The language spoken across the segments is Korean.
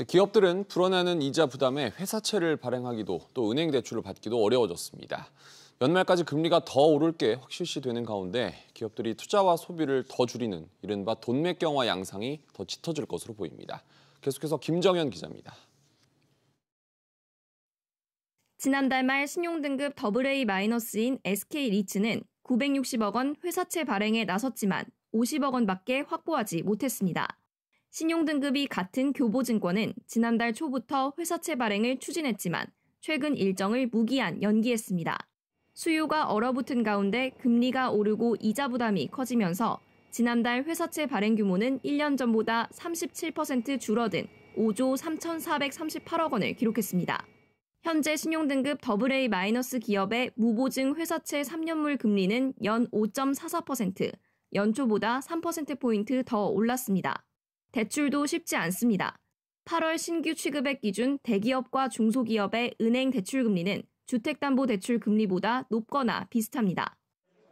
네, 기업들은 불어나는 이자 부담에 회사채를 발행하기도 또 은행 대출을 받기도 어려워졌습니다. 연말까지 금리가 더 오를 게 확실시 되는 가운데 기업들이 투자와 소비를 더 줄이는 이른바 돈맥경화 양상이 더 짙어질 것으로 보입니다. 계속해서 김정현 기자입니다. 지난달 말 신용등급 AA-인 SK리츠는 960억 원 회사채 발행에 나섰지만 50억 원밖에 확보하지 못했습니다. 신용등급이 같은 교보증권은 지난달 초부터 회사채 발행을 추진했지만 최근 일정을 무기한 연기했습니다. 수요가 얼어붙은 가운데 금리가 오르고 이자 부담이 커지면서 지난달 회사채 발행 규모는 1년 전보다 37% 줄어든 5조 3,438억 원을 기록했습니다. 현재 신용등급 AA- 기업의 무보증 회사채 3년물 금리는 연 5.44%, 연초보다 3%포인트 더 올랐습니다. 대출도 쉽지 않습니다. 8월 신규 취급액 기준 대기업과 중소기업의 은행 대출 금리는 주택담보대출 금리보다 높거나 비슷합니다.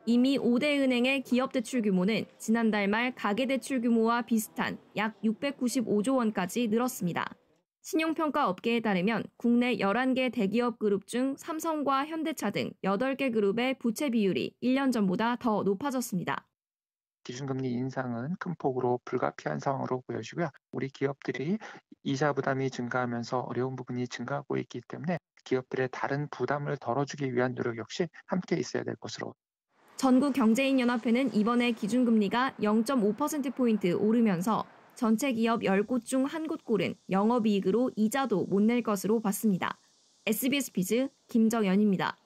이미 5대 은행의 기업 대출 규모는 지난달 말 가계 대출 규모와 비슷한 약 695조 원까지 늘었습니다. 신용평가 업계에 따르면 국내 11개 대기업 그룹 중 삼성과 현대차 등 8개 그룹의 부채 비율이 1년 전보다 더 높아졌습니다. 기준금리 인상은 큰 폭으로 불가피한 상황으로 보여지고요. 우리 기업들이 이자 부담이 증가하면서 어려운 부분이 증가하고 있기 때문에 기업들의 다른 부담을 덜어주기 위한 노력 역시 함께 있어야 될 것으로. 전국 경제인 연합회는 이번에 기준금리가 0.5%포인트 오르면서 전체 기업 10곳 중 한 곳 꼴은 영업이익으로 이자도 못 낼 것으로 봤습니다. SBS 비즈 김정연입니다.